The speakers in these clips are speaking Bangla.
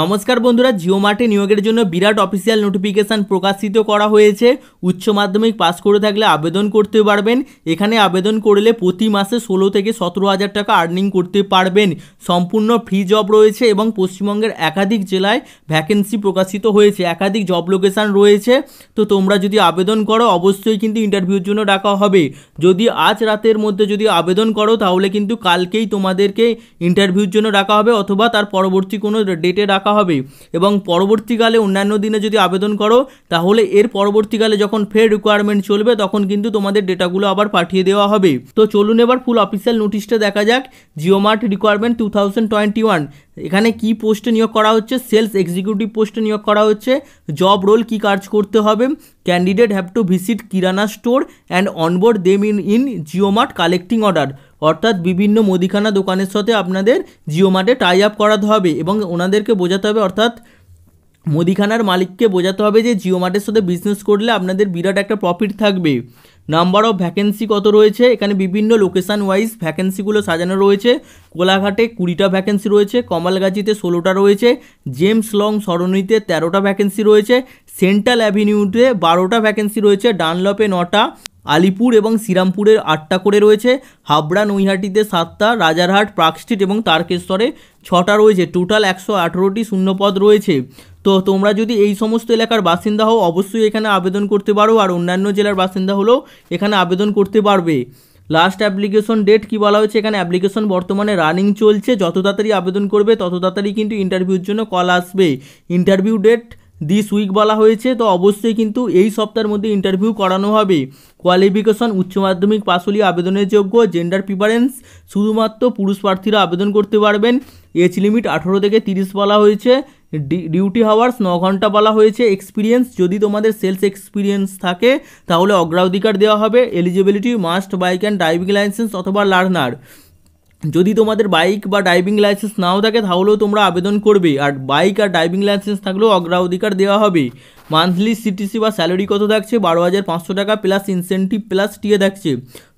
নমস্কার বন্ধুরা জিও মার্টে নিয়োগের জন্য বিরাট অফিসিয়াল নোটিফিকেশান প্রকাশিত করা হয়েছে উচ্চ মাধ্যমিক পাস করে থাকলে আবেদন করতে পারবেন এখানে আবেদন করলে প্রতি মাসে ষোলো থেকে সতেরো হাজার টাকা আর্নিং করতে পারবেন সম্পূর্ণ ফ্রি জব রয়েছে এবং পশ্চিমবঙ্গের একাধিক জেলায় ভ্যাকেন্সি প্রকাশিত হয়েছে একাধিক জব লোকেশান রয়েছে তো তোমরা যদি আবেদন করো অবশ্যই কিন্তু ইন্টারভিউর জন্য ডাকা হবে যদি আজ রাতের মধ্যে যদি আবেদন করো তাহলে কিন্তু কালকেই তোমাদেরকে ইন্টারভিউর জন্য ডাকা হবে অথবা তার পরবর্তী কোনো ডেটে ডাকা রাখা হবে এবং পরবর্তীকালে অন্যান্য দিনে যদি আবেদন করো তাহলে এর পরবর্তীকালে যখন ফের রিকোয়ারমেন্ট চলবে তখন কিন্তু তোমাদের ডেটাগুলো আবার পাঠিয়ে দেওয়া হবে তো চলুন এবার ফুল অফিসিয়াল নোটিশটা দেখা যাক JioMart requirement two thousand twenty one এখানে কি পোস্টে নিয়োগ করা হচ্ছে সেলস এক্সিকিউটিভ পোস্টে নিয়োগ করা হচ্ছে জব রোল কি কাজ করতে হবে candidate have to visit kirana store and onboard them in in JioMart collecting order অর্থাৎ বিভিন্ন মুদিখানা দোকানের সাথে আপনাদের জিও মার্টে টাই আপ করাতে হবে এবং ওনাদেরকে বোঝাতে হবে অর্থাৎ মুদিখানার মালিককে বোঝাতে হবে যে জিও মার্টের সাথে বিজনেস করলে আপনাদের বিরাট একটা প্রফিট থাকবে নাম্বার অফ ভ্যাকেন্সি কত রয়েছে এখানে বিভিন্ন লোকেশান ওয়াইজ ভ্যাকেন্সিগুলো সাজানো রয়েছে কোলাঘাটে কুড়িটা ভ্যাকেন্সি রয়েছে কমলগাছিতে ষোলোটা রয়েছে জেমস লং সরণিতে তেরোটা ভ্যাকেন্সি রয়েছে সেন্ট্রাল অ্যাভিনিউতে বারোটা ভ্যাকেন্সি রয়েছে ডানলপে নটা আলিপুর এবং শ্রীরামপুরের আটটা করে রয়েছে হাবড়া নৈহাটিতে সাতটা রাজারহাট প্রাকস্ট্রিট এবং তারকেশ্বরে ছটা রয়েছে টোটাল একশো আঠেরোটি শূন্যপদ রয়েছে তো তোমরা যদি এই সমস্ত এলাকার বাসিন্দা হও অবশ্যই এখানে আবেদন করতে পারো আর অন্যান্য জেলার বাসিন্দা হলেও এখানে আবেদন করতে পারবে লাস্ট অ্যাপ্লিকেশন ডেট কি বলা হয়েছে এখানে অ্যাপ্লিকেশন বর্তমানে রানিং চলছে যত তাড়াতাড়ি আবেদন করবে তত তাড়াতাড়ি কিন্তু ইন্টারভিউর জন্য কল আসবে ইন্টারভিউ ডেট দিস উইক বলা হয়েছে তো অবশ্যই কিন্তু এই সপ্তাহের মধ্যে ইন্টারভিউ করানো হবে কোয়ালিফিকেশন উচ্চ মাধ্যমিক পাশ আবেদনের যোগ্য জেন্ডার প্রিফারেন্স শুধুমাত্র পুরুষ প্রার্থীরা আবেদন করতে পারবেন এজ লিমিট আঠেরো থেকে তিরিশ বলা হয়েছে ডিউটি হাওয়ার্স ন ঘন্টা বলা হয়েছে এক্সপিরিয়েন্স যদি তোমাদের সেলস এক্সপিরিয়েন্স থাকে তাহলে অগ্রাধিকার দেওয়া হবে eligibility must bike and driving licence অথবা লার্নার যদি তোমাদের বাইক বা ড্রাইভিং লাইসেন্স নাও থাকে তাহলেও তোমরা আবেদন করবে আর বাইক আর ড্রাইভিং লাইসেন্স থাকলেও অগ্রাধিকার দেওয়া হবে মান্থলি সিটিসি বা স্যালারি কত থাকছে বারো হাজার পাঁচশো টাকা প্লাস ইনসেন্টিভ প্লাস টিয়ে থাকছে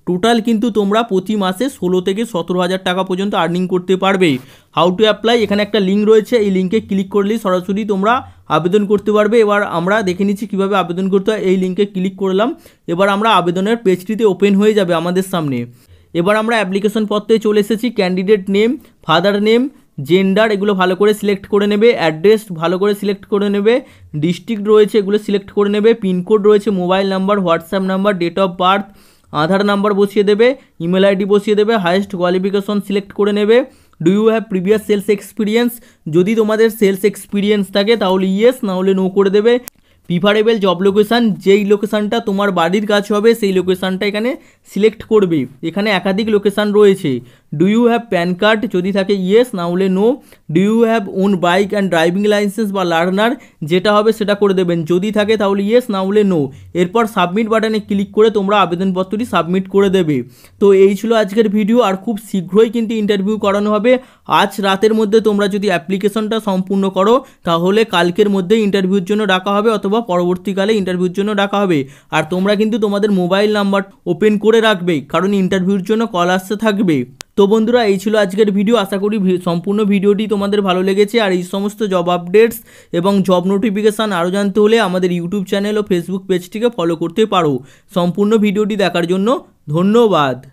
টোটাল কিন্তু তোমরা প্রতি মাসে ষোলো থেকে সতেরো হাজার টাকা পর্যন্ত আর্নিং করতে পারবে হাউ টু অ্যাপ্লাই এখানে একটা লিঙ্ক রয়েছে এই লিঙ্কে ক্লিক করলেই সরাসরি তোমরা আবেদন করতে পারবে এবার আমরা দেখে নিচ্ছি কীভাবে আবেদন করতে হয় এই লিঙ্কে ক্লিক করলাম এবার আমরা আবেদনের পেজটিতে ওপেন হয়ে যাবে আমাদের সামনে এবার আমরা অ্যাপ্লিকেশন পত্রে চলে এসেছি candidate name father name gender এগুলো ভালো করে সিলেক্ট করে নেবে অ্যাড্রেস ভালো করে সিলেক্ট করে নেবে ডিস্ট্রিক্ট রয়েছে এগুলো সিলেক্ট করে নেবে পিনকোড রয়েছে mobile number WhatsApp number date of birth Aadhaar number বসিয়ে দেবে ইমেল আইডি বসিয়ে দেবে হায়েস্ট কোয়ালিফিকেশন সিলেক্ট করে নেবে do you have previous sales experience যদি তোমাদের সেলস এক্সপিরিয়েন্স থাকে তাহলে ইয়েস নাহলে নো করে দেবে প্রিফারেবল জব লোকেশান যেই লোকেশানটা তোমার বাড়ির কাছে হবে সেই লোকেশানটা এখানে সিলেক্ট করবে এখানে একাধিক লোকেশান রয়েছে do you have PAN card যদি থাকে ইয়েস না হলে no do you have own bike and driving licence বা লার্নার যেটা হবে সেটা করে দেবেন যদি থাকে তাহলে ইয়েস না হলে নো এরপর সাবমিট বাটনে ক্লিক করে তোমরা আবেদনপত্রটি সাবমিট করে দেবে তো এই ছিল আজকের ভিডিও আর খুব শীঘ্রই কিন্তু ইন্টারভিউ করানো হবে আজ রাতের মধ্যে তোমরা যদি অ্যাপ্লিকেশনটা সম্পূর্ণ করো তাহলে কালকের মধ্যে ইন্টারভিউর জন্য ডাকা হবে অথবা পরবর্তীকালে ইন্টারভিউর জন্য ডাকা হবে আর তোমরা কিন্তু তোমাদের মোবাইল নাম্বার ওপেন করে রাখবে কারণ ইন্টারভিউর জন্য কল আসতে থাকবে তো বন্ধুরা এই ছিল আজকের ভিডিও আশা করি সম্পূর্ণ ভিডিওটি তোমাদের ভালো লেগেছে আর এই সমস্ত জব আপডেটস এবং জব নোটিফিকেশান আরও জানতে হলে আমাদের ইউটিউব চ্যানেল ও ফেসবুক পেজটিকে ফলো করতে পারো সম্পূর্ণ ভিডিওটি দেখার জন্য ধন্যবাদ